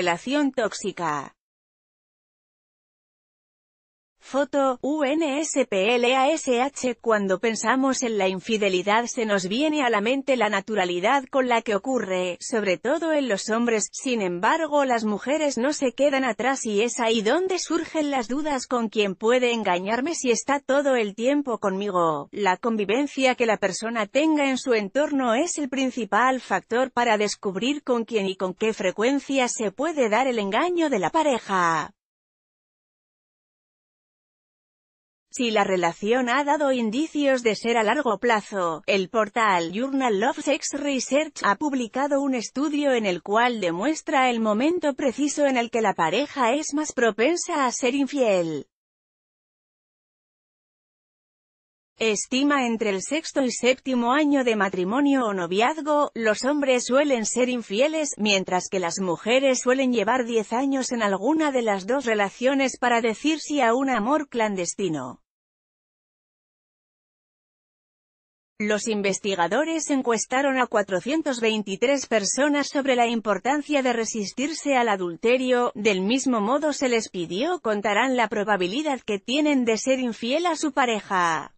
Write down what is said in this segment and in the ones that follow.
relación tóxica. Foto, UNSPLASH Cuando pensamos en la infidelidad se nos viene a la mente la naturalidad con la que ocurre, sobre todo en los hombres, sin embargo las mujeres no se quedan atrás y es ahí donde surgen las dudas con quién puede engañarme si está todo el tiempo conmigo. La convivencia que la persona tenga en su entorno es el principal factor para descubrir con quién y con qué frecuencia se puede dar el engaño de la pareja. Si la relación ha dado indicios de ser a largo plazo, el portal Journal of Sex Research ha publicado un estudio en el cual demuestra el momento preciso en el que la pareja es más propensa a ser infiel. Estima entre el sexto y séptimo año de matrimonio o noviazgo, los hombres suelen ser infieles, mientras que las mujeres suelen llevar 10 años en alguna de las dos relaciones para decir sí a un amor clandestino. Los investigadores encuestaron a 423 personas sobre la importancia de resistirse al adulterio, del mismo modo se les pidió contarán la probabilidad que tienen de ser infiel a su pareja.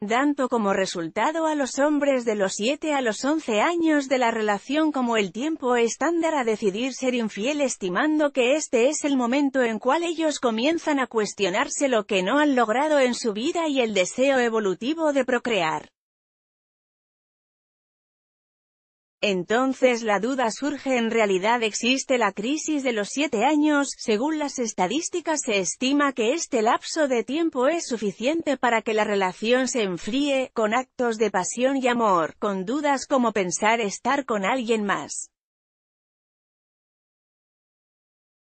Danto como resultado a los hombres de los 7 a los 11 años de la relación como el tiempo estándar a decidir ser infiel estimando que este es el momento en cual ellos comienzan a cuestionarse lo que no han logrado en su vida y el deseo evolutivo de procrear. Entonces la duda surge en realidad existe la crisis de los siete años, según las estadísticas se estima que este lapso de tiempo es suficiente para que la relación se enfríe, con actos de pasión y amor, con dudas como pensar estar con alguien más.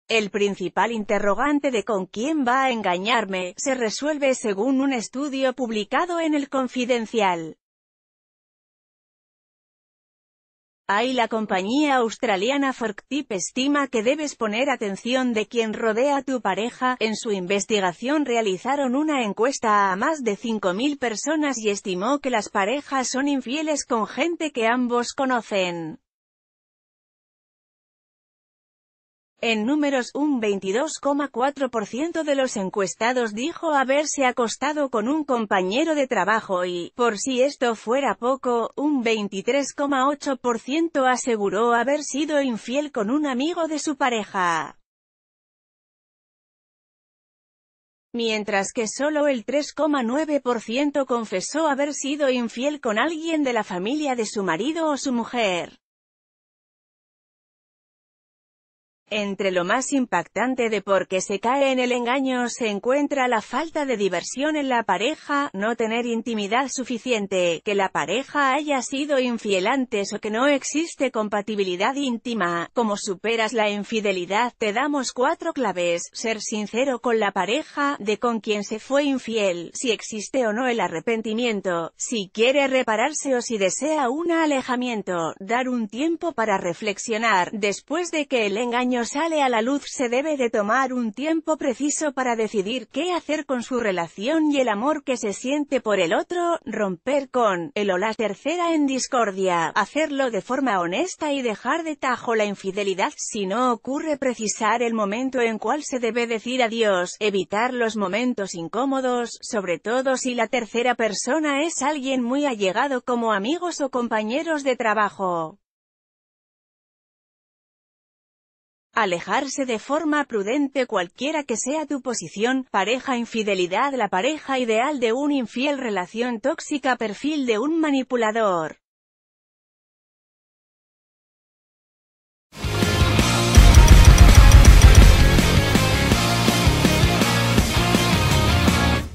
El principal interrogante de con quién va a engañarme, se resuelve según un estudio publicado en El Confidencial. Ahí la compañía australiana Forktip estima que debes poner atención de quien rodea a tu pareja. En su investigación realizaron una encuesta a más de 5.000 personas y estimó que las parejas son infieles con gente que ambos conocen. En números, un 22,4% de los encuestados dijo haberse acostado con un compañero de trabajo y, por si esto fuera poco, un 23,8% aseguró haber sido infiel con un amigo de su pareja. Mientras que solo el 3,9% confesó haber sido infiel con alguien de la familia de su marido o su mujer. Entre lo más impactante de por qué se cae en el engaño se encuentra la falta de diversión en la pareja, no tener intimidad suficiente, que la pareja haya sido infiel antes o que no existe compatibilidad íntima. Como superas la infidelidad te damos cuatro claves, ser sincero con la pareja, de con quien se fue infiel, si existe o no el arrepentimiento, si quiere repararse o si desea un alejamiento, dar un tiempo para reflexionar, después de que el engaño sale a la luz se debe de tomar un tiempo preciso para decidir qué hacer con su relación y el amor que se siente por el otro, romper con el o la tercera en discordia, hacerlo de forma honesta y dejar de tajo la infidelidad si no ocurre precisar el momento en cual se debe decir adiós, evitar los momentos incómodos, sobre todo si la tercera persona es alguien muy allegado como amigos o compañeros de trabajo. Alejarse de forma prudente cualquiera que sea tu posición, pareja infidelidad La pareja ideal de un infiel relación tóxica perfil de un manipulador